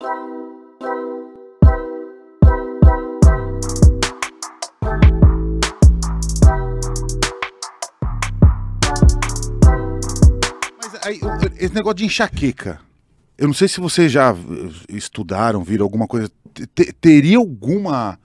Mas aí, esse negócio de enxaqueca. Eu não sei se vocês já eh, estudaram, viram alguma coisa. teria alguma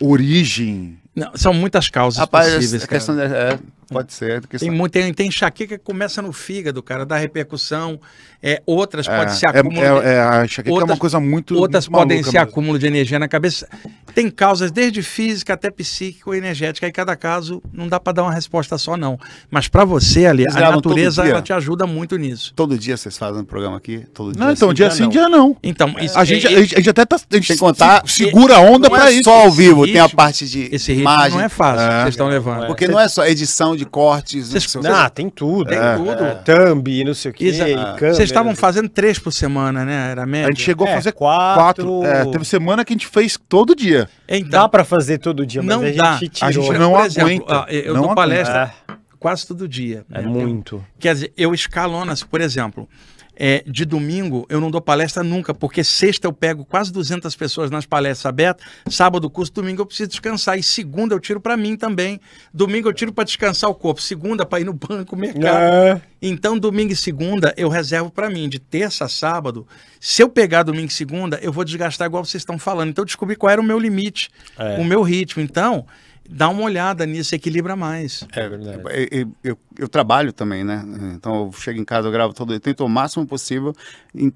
origem? Não, são muitas causas Rapaz, possíveis. A cara. questão da, é, é Pode ser. Tem, muito, tem, tem enxaqueca que começa no fígado, cara, dá repercussão. É, outras é, podem ser é, acúmulo. É, é, a enxaqueca outras, é uma coisa muito. Outras muito podem ser mesmo. acúmulo de energia na cabeça. Tem causas desde física até psíquico energética. E cada caso não dá para dar uma resposta só, não. Mas para você, ali, a natureza ela te ajuda muito nisso. Todo dia vocês fazem um programa aqui? Todo dia. Não, então, dia sim, dia não. Então, é, isso, a, é gente, a, gente, a gente até tá. A gente tem contar, se, segura a onda para isso. Só ao vivo, tem a parte de. Esse ritmo imagem. não é fácil, vocês estão levando. Porque não é só edição de de cortes. Cês... Não, ah, tem tudo. Tem é, tudo. É. Thumb, não sei o quê. Vocês estavam fazendo três por semana, né? Era média. A gente chegou é, a fazer quatro. quatro. É, teve semana que a gente fez todo dia. Então, dá para fazer todo dia, não a dá. a gente não aguenta. Exemplo, eu não dou palestra é. quase todo dia. É muito. Quer dizer, eu escalono, por exemplo, é, de domingo eu não dou palestra nunca, porque sexta eu pego quase 200 pessoas nas palestras abertas, sábado curso, domingo eu preciso descansar, e segunda eu tiro para mim também, domingo eu tiro para descansar o corpo, segunda para ir no banco, mercado. É. Então domingo e segunda eu reservo para mim, de terça a sábado, se eu pegar domingo e segunda, eu vou desgastar igual vocês estão falando. Então eu descobri qual era o meu limite, é. o meu ritmo. Então dá uma olhada nisso, equilibra mais. É verdade. Eu, é, é, é, eu, eu, trabalho também, né? Então eu chego em casa, eu gravo todo, eu tento o máximo possível.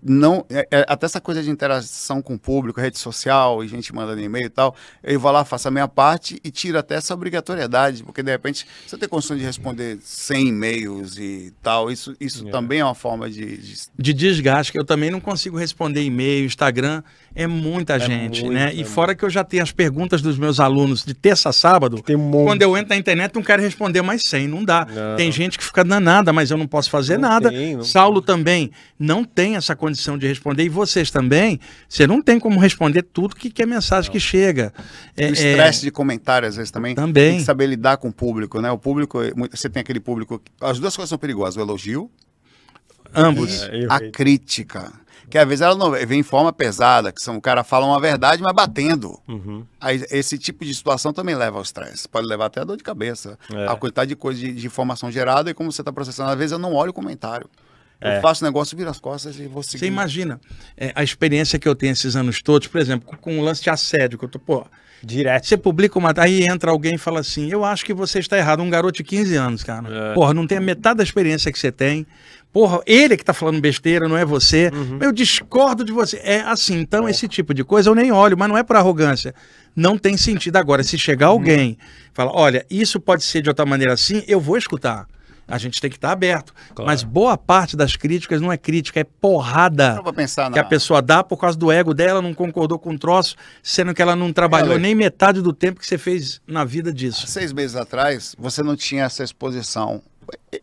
Não, é, é, até essa coisa de interação com o público, rede social, e gente mandando e-mail e tal, eu vou lá, faço a minha parte e tiro até essa obrigatoriedade, porque de repente você tem condição de responder 100 e-mails e tal, isso, isso é. também é uma forma de, de... de desgaste, que eu também não consigo responder e-mail, Instagram, é muita gente, muito, né? e fora que eu já tenho as perguntas dos meus alunos de terça-sábado, sábado. Tem um monte. Quando eu entro na internet, não quero responder mais 100. Não dá. Não. Tem gente que fica danada, mas eu não posso fazer não nada. Tem, Saulo tem. também não tem essa condição de responder. E vocês também, você não tem como responder tudo que, que é mensagem não. que chega. É, o é. estresse é... de comentário, às vezes, também. Também. Tem que saber lidar com o público, né? O público, é você tem aquele público. As duas coisas são perigosas, o elogio. Ambos. É, a crítica que às vezes ela não vem em forma pesada, que são o cara fala uma verdade, mas batendo. Uhum. Aí, esse tipo de situação também leva ao estresse. Pode levar até a dor de cabeça. É. A quantidade de coisa de, de informação gerada e como você está processando. Às vezes eu não olho o comentário. É. Eu faço negócio, viro as costas e vou seguir. Você imagina é, a experiência que eu tenho esses anos todos, por exemplo, com o um lance de assédio, que eu tô, pô. Direto. Você publica uma. Aí entra alguém e fala assim: Eu acho que você está errado. Um garoto de 15 anos, cara. É. Porra, não tem a metade da experiência que você tem. Porra, ele que tá falando besteira, não é você. Uhum. Eu discordo de você. É assim, então é. esse tipo de coisa eu nem olho, mas não é por arrogância. Não tem sentido. Agora, se chegar uhum. alguém uhum. fala, olha, isso pode ser de outra maneira assim, eu vou escutar. A gente tem que estar tá aberto. Claro. Mas boa parte das críticas não é crítica, é porrada pensar, que a pessoa dá por causa do ego dela, não concordou com o troço, sendo que ela não trabalhou nem metade do tempo que você fez na vida disso. Há seis meses atrás, você não tinha essa exposição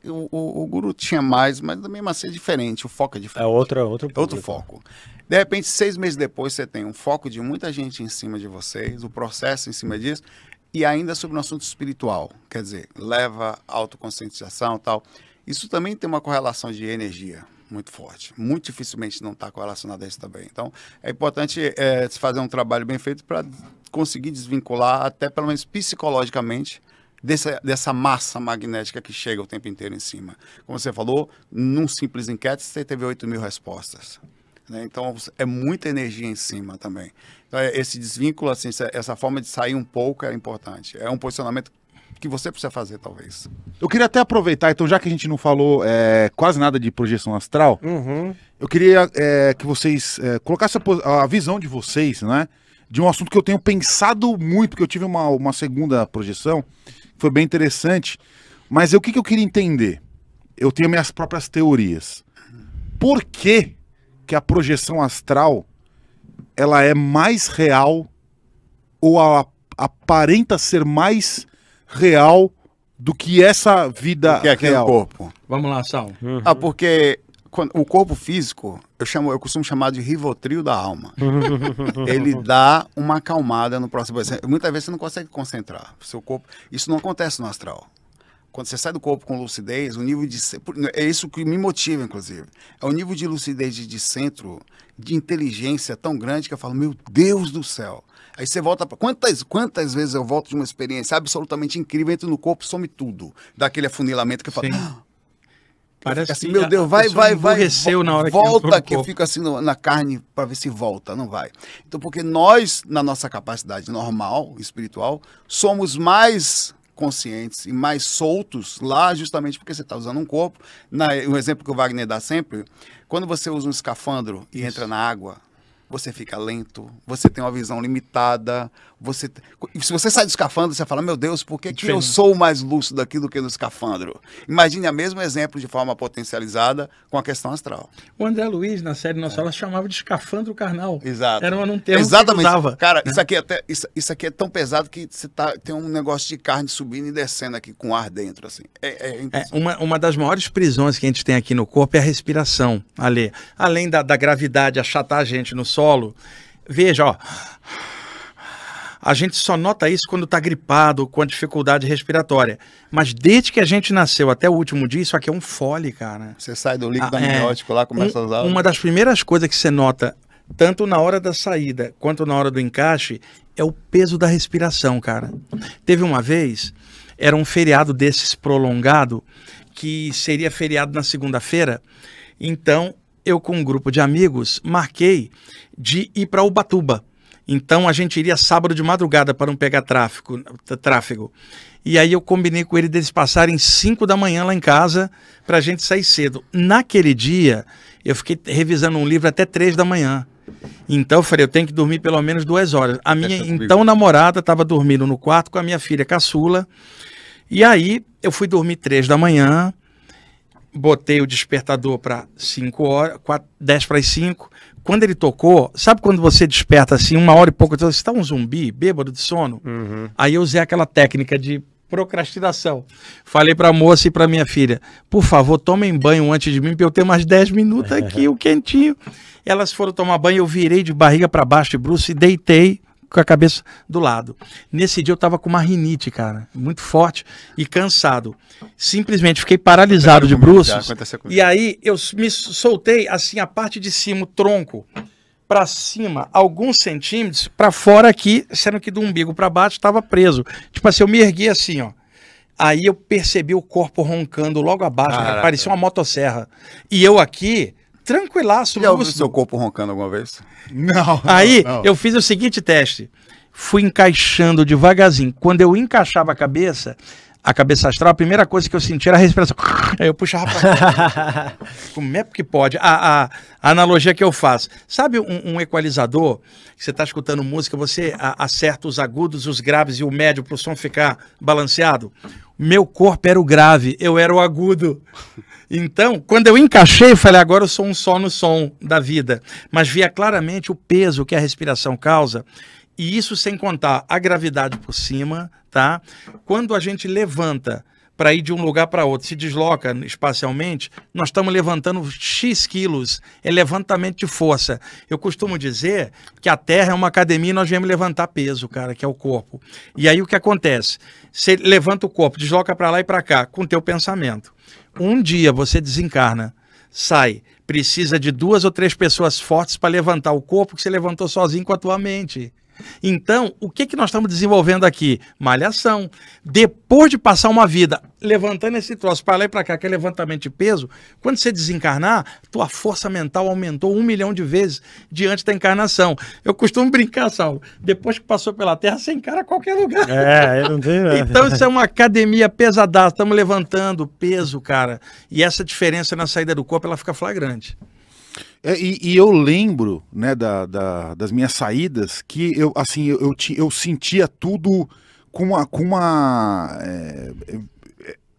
o, o, o, Guru tinha mais, mas também mesmo assim é diferente, o foco é diferente. É outra, outro, é outro foco. De repente, seis meses depois, você tem um foco de muita gente em cima de vocês, o processo em cima disso, e ainda sobre um assunto espiritual, quer dizer, leva autoconscientização tal. Isso também tem uma correlação de energia muito forte. Muito dificilmente não está correlacionado a isso também. Então, é importante é, fazer um trabalho bem feito para conseguir desvincular, até pelo menos psicologicamente, dessa, dessa massa magnética que chega o tempo inteiro em cima. Como você falou, num simples enquete você teve 8 mil respostas. Né? Então é muita energia em cima também. Então, é, esse desvínculo, assim, essa forma de sair um pouco é importante. É um posicionamento que você precisa fazer, talvez. Eu queria até aproveitar, então, já que a gente não falou é, quase nada de projeção astral, uhum. eu queria é, que vocês é, colocassem a, a, visão de vocês, né? De um assunto que eu tenho pensado muito, porque eu tive uma, uma segunda projeção, foi bem interessante. Mas o que, que eu queria entender? Eu tenho minhas próprias teorias. Por que, que a projeção astral ela é mais real ou a, aparenta ser mais real do que essa vida do que é real? corpo. Vamos lá, Sal. Uhum. Ah, porque quando, o corpo físico, eu, chamo, eu costumo chamar de rivotril da alma. Ele dá uma acalmada no próximo. Muitas vezes você não consegue concentrar. Seu corpo. Isso não acontece no astral quando você sai do corpo com lucidez, o nível de é isso que me motiva, inclusive. É o nível de lucidez de, de centro, de inteligência tão grande que eu falo, meu Deus do céu. Aí você volta para quantas quantas vezes eu volto de uma experiência absolutamente incrível, entro no corpo, some tudo, dá aquele afunilamento que eu falo. Sim. Ah, Parece assim, meu Deus, vai, vai, vai. na hora volta que, que fica assim no, na carne para ver se volta, não vai. Então, porque nós, na nossa capacidade normal, espiritual, somos mais conscientes e mais soltos lá, justamente porque você está usando um corpo. Na, o exemplo que o Wagner dá sempre, quando você usa um escafandro e Isso. entra na água, você fica lento, você tem uma visão limitada, você se você sai do escafandro, você fala, meu Deus, por que, que eu sou mais lúcido aqui do que no escafandro? Imagine o mesmo exemplo de forma potencializada com a questão astral. O André Luiz, na série Nossa, é. ela chamava de escafandro carnal. Exato. Era um termo Exatamente. que usava. Cara, isso, aqui é até, isso, isso aqui é tão pesado que você tá, tem um negócio de carne subindo e descendo aqui com ar dentro, assim. É, é, é uma, uma das maiores prisões que a gente tem aqui no corpo é a respiração, Ale. Além da, da gravidade achatar a gente no sol, solo. Veja, ó. A gente só nota isso quando está gripado, com a dificuldade respiratória. Mas desde que a gente nasceu até o último dia, isso aqui é um fole, cara. Você sai do líquido ah, é. amniótico é, lá, começa um, a usar. Uma das primeiras coisas que você nota, tanto na hora da saída quanto na hora do encaixe, é o peso da respiração, cara. Teve uma vez, era um feriado desses prolongado, que seria feriado na segunda-feira. Então, eu com um grupo de amigos marquei de ir para Ubatuba. Então a gente iria sábado de madrugada para não pegar tráfico, tráfego. E aí eu combinei com ele deles passarem 5 da manhã lá em casa para a gente sair cedo. Naquele dia, eu fiquei revisando um livro até 3 da manhã. Então eu falei, eu tenho que dormir pelo menos duas horas. A minha então namorada estava dormindo no quarto com a minha filha caçula. E aí eu fui dormir três da manhã botei o despertador para 5 horas, 10 para as 5. Quando ele tocou, sabe quando você desperta assim, uma hora e pouco, você está um zumbi, bêbado de sono? Uhum. Aí eu usei aquela técnica de procrastinação. Falei para a moça e para minha filha, por favor, tomem banho antes de mim, para eu ter mais 10 minutos aqui, o quentinho. Elas foram tomar banho, eu virei de barriga para baixo, de bruxo, e deitei com a cabeça do lado. Nesse dia eu tava com uma rinite, cara, muito forte e cansado. Simplesmente fiquei paralisado de bruços. E aí eu me soltei assim a parte de cima, o tronco para cima alguns centímetros para fora aqui, sendo que do umbigo para baixo estava preso. Tipo assim, eu me ergui assim, ó. Aí eu percebi o corpo roncando logo abaixo, parecia uma motosserra. E eu aqui, tranquilaço. Já ouviu seu corpo roncando alguma vez? Não. Aí não. eu fiz o seguinte teste. Fui encaixando devagarzinho. Quando eu encaixava a cabeça, a cabeça astral, a primeira coisa que eu senti era a respiração. Aí eu puxava pra Como é que pode? A, a, a, analogia que eu faço. Sabe um, um equalizador? Que você está escutando música, você a, acerta os agudos, os graves e o médio para o som ficar balanceado? Meu corpo era o grave, eu era o agudo. Então, quando eu encaixei, eu falei, agora eu sou um só no som da vida. Mas via claramente o peso que a respiração causa. E isso sem contar a gravidade por cima, tá? Quando a gente levanta para ir de um lugar para outro, se desloca espacialmente, nós estamos levantando X quilos. É levantamento de força. Eu costumo dizer que a Terra é uma academia e nós viemos levantar peso, cara, que é o corpo. E aí o que acontece? Você levanta o corpo, desloca para lá e para cá, com o teu pensamento. Um dia você desencarna, sai, precisa de duas ou três pessoas fortes para levantar o corpo que você levantou sozinho com a tua mente. Então, o que, que nós estamos desenvolvendo aqui? Malhação. Depois de passar uma vida levantando esse troço para lá e para cá, que é levantamento de peso, quando você desencarnar, tua força mental aumentou um milhão de vezes diante da encarnação. Eu costumo brincar, Saulo, depois que passou pela Terra, você encara qualquer lugar. É, eu não tenho... Né? então, isso é uma academia pesada. Estamos levantando peso, cara. E essa diferença na saída do corpo, ela fica flagrante. É, e, e, eu lembro, né, da, da, das minhas saídas, que eu, assim, eu, eu, eu sentia tudo com uma, com uma, é,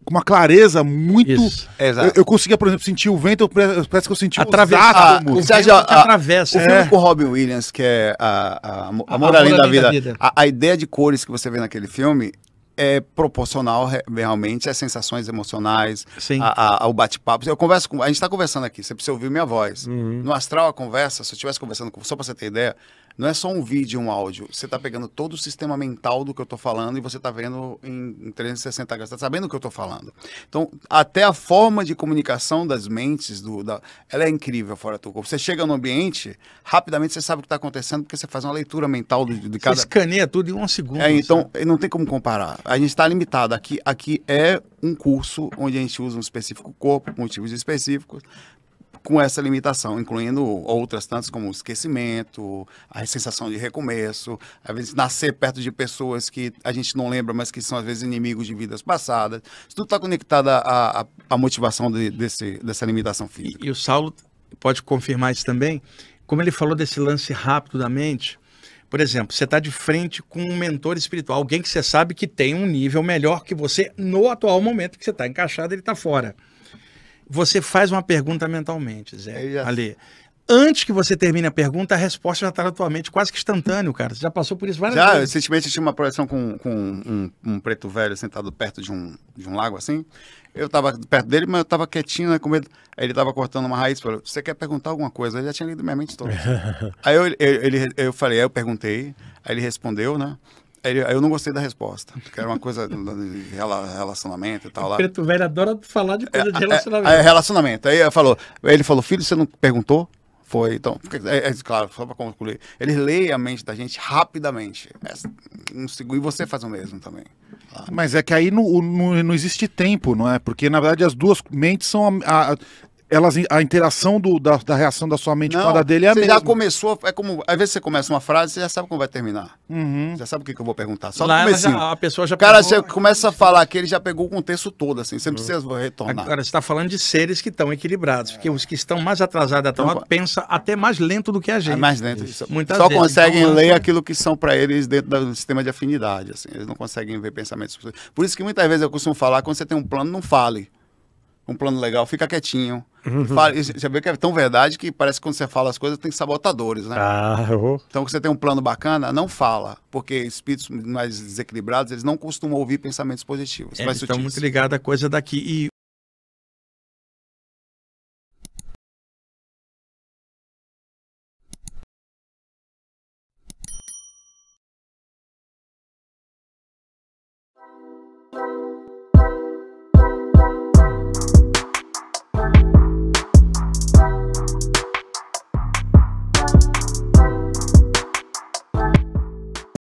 com uma clareza muito. Isso. É, eu, eu conseguia, por exemplo, sentir o vento, eu parece que eu senti Atravessar, ah, o Atravessa. atravessa. O filme é. com Robin Williams, que é a, a, a, a da, da Vida, vida. A, a, ideia de cores que você vê naquele filme é proporcional realmente às é sensações emocionais, a, a, ao bate-papo. Eu converso com, a gente está conversando aqui, você precisa ouvir minha voz. Uhum. No astral a conversa, se eu estivesse conversando com, só para você ter ideia, não é só um vídeo, um áudio. Você está pegando todo o sistema mental do que eu estou falando e você está vendo em, 360 graus. está sabendo o que eu estou falando. Então, até a forma de comunicação das mentes, do, da, ela é incrível fora do corpo. Você chega no ambiente, rapidamente você sabe o que está acontecendo porque você faz uma leitura mental de cada... Você escaneia tudo em um segundo. É, então, sabe? não tem como comparar. A gente está limitado. Aqui, aqui é um curso onde a gente usa um específico corpo, motivos específicos, com essa limitação, incluindo outras tantas como esquecimento, a sensação de recomeço, às vezes nascer perto de pessoas que a gente não lembra, mas que são às vezes inimigos de vidas passadas. Isso tudo está conectado à, à, à motivação de, desse, dessa limitação física. E, e o Saulo pode confirmar isso também. Como ele falou desse lance rápido da mente, por exemplo, você está de frente com um mentor espiritual, alguém que você sabe que tem um nível melhor que você no atual momento que você está encaixado, ele está fora. Você faz uma pergunta mentalmente, Zé. É Ali. Antes que você termine a pergunta, a resposta já está na tua mente, quase que instantâneo, cara. Você já passou por isso várias já, vezes. Já, recentemente eu tinha uma projeção com, com um, um, preto velho sentado perto de um, de um lago assim. Eu estava perto dele, mas eu estava quietinho, né, com medo. Aí ele estava cortando uma raiz, falou, você quer perguntar alguma coisa? Ele já tinha lido minha mente toda. aí eu, eu, ele, eu falei, aí eu perguntei, aí ele respondeu, né? Eu não gostei da resposta, que era uma coisa de relacionamento e tal. Lá. Preto velho adora falar de coisa de é, é, relacionamento. É, é, relacionamento. Aí ele falou, filho, você não perguntou? Foi, então, é, é claro, só para concluir. Ele lê a mente da gente rapidamente. É, um segundo, e você faz o mesmo também. Mas é que aí não, não, não existe tempo, não é? Porque, na verdade, as duas mentes são. A, a, elas, a interação do, da, da, reação da sua mente com a dele é a mesma. você já começou, é como, às vezes você começa uma frase, você já sabe como vai terminar. Uhum. Já sabe o que, que eu vou perguntar. Só Lá, já, a pessoa já O cara pegou... começa a falar que ele já pegou o contexto todo, assim, você não uhum. precisa retornar. Agora, você está falando de seres que estão equilibrados, porque os que estão mais atrasados então, pensa até mais lento do que a é gente. É mais lento. Muitas Só vezes. conseguem então, ler é- aquilo que são para eles dentro do sistema de afinidade, assim, eles não conseguem ver pensamentos. Por isso que muitas vezes eu costumo falar, quando você tem um plano, não fale um plano legal, fica quietinho. Uhum. Fala, você vê que é tão verdade que parece que quando você fala as coisas tem sabotadores, né? Ah, oh. Então, você tem um plano bacana, não fala, porque espíritos mais desequilibrados, eles não costumam ouvir pensamentos positivos. É, eles estão muito ligados à coisa daqui. E